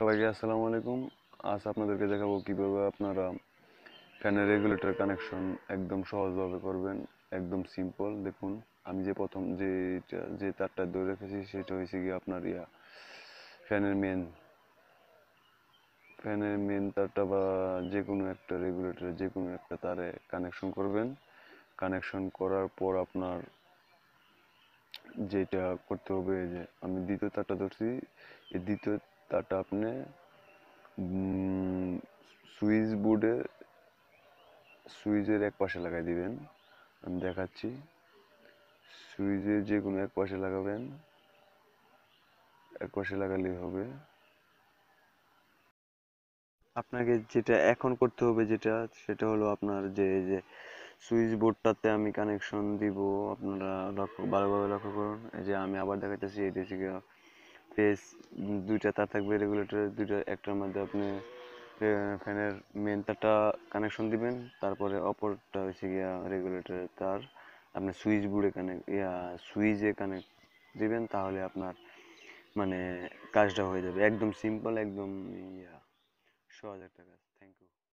সবাইকে আসসালামু আলাইকুম আজ আপনাদেরকে দেখাবো কিভাবে আপনারা ফ্যানের রেগুলেটর কানেকশন একদম সহজভাবে করবেন একদম সিম্পল দেখুন আমি যে প্রথম যে যে তারটা ধরে রেখেছি সেটা হয়েছে গিয়ে আপনার ইয়া ফ্যানের মেন ফ্যানের মেন তারটা বা যে কোনো একটা রেগুলেটরে যে কোনো একটা তারে কানেকশন করবেন কানেকশন করার পর আপনার যেটা করতে হবে যে আমি দ্বিতীয় তারটা ধরছি এই দ্বিতীয় তাটা আপনি সুইচ বোর্ডে সুইচের এক পাশে লাগাই দিবেন আমি দেখাচ্ছি সুইচের যে কোনো এক পাশে লাগাবেন এক পাশে লাগালেই হবে আপনাকে যেটা এখন করতে হবে যেটা সেটা হলো আপনার যে যে সুইচ বোর্ডটাতে আমি কানেকশন দিব আপনারা লক্ষ্য ভালোভাবে লক্ষ্য করুন এই যে আমি আবার দেখাচ্ছি এই হচ্ছে ফেস দুইটা তার থাকবে রেগুলেটরের দুইটা একটার মধ্যে আপনি ফ্যানের মেন তারটা কানেকশন দিবেন তারপরে অপরটা হচ্ছে গিয়া রেগুলেটরের তার আপনি সুইচ বোর্ডে কানেক্ট ইয়া সুইচে কানেক্ট দিবেন তাহলে আপনার মানে কাজটা হয়ে যাবে একদম সিম্পল একদম ইয়া সহজ একটা কাজ থ্যাংক ইউ